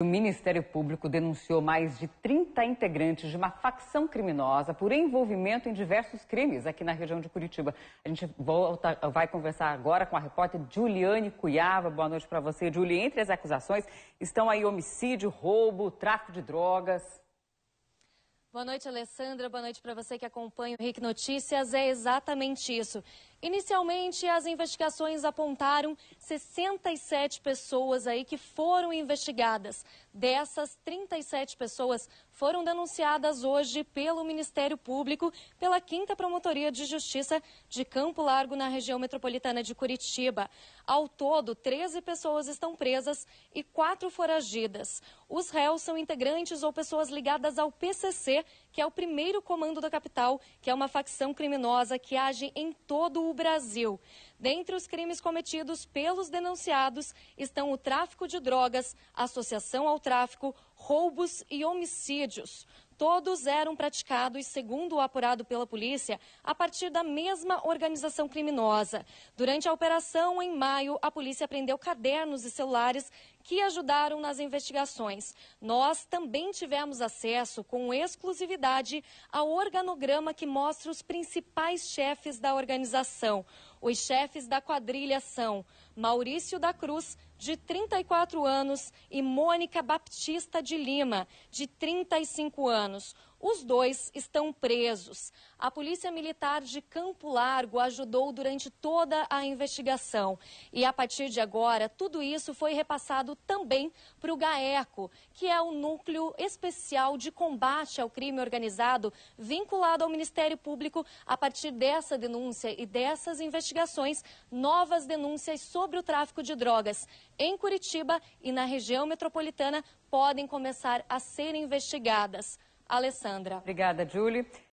O Ministério Público denunciou mais de 30 integrantes de uma facção criminosa por envolvimento em diversos crimes aqui na região de Curitiba. A gente volta, vai conversar agora com a repórter Juliane Cuiava. Boa noite para você, Julie. Entre as acusações estão aí homicídio, roubo, tráfico de drogas. Boa noite, Alessandra. Boa noite para você que acompanha o RIC Notícias. É exatamente isso. Inicialmente, as investigações apontaram 67 pessoas aí que foram investigadas. Dessas, 37 pessoas foram denunciadas hoje pelo Ministério Público pela 5 Promotoria de Justiça de Campo Largo, na região metropolitana de Curitiba. Ao todo, 13 pessoas estão presas e 4 foragidas. Os réus são integrantes ou pessoas ligadas ao PCC, que é o primeiro comando da capital, que é uma facção criminosa que age em todo o o Brasil. Dentre os crimes cometidos pelos denunciados estão o tráfico de drogas, associação ao tráfico, roubos e homicídios. Todos eram praticados, segundo o apurado pela polícia, a partir da mesma organização criminosa. Durante a operação, em maio, a polícia prendeu cadernos e celulares que ajudaram nas investigações. Nós também tivemos acesso com exclusividade ao organograma que mostra os principais chefes da organização. Os chefes da quadrilha são Maurício da Cruz, de 34 anos, e Mônica Baptista de Lima, de 35 anos. Os dois estão presos. A Polícia Militar de Campo Largo ajudou durante toda a investigação. E a partir de agora, tudo isso foi repassado também para o GAECO, que é o núcleo especial de combate ao crime organizado vinculado ao Ministério Público. A partir dessa denúncia e dessas investigações, novas denúncias sobre o tráfico de drogas em Curitiba e na região metropolitana podem começar a ser investigadas. Alessandra. Obrigada, Julie.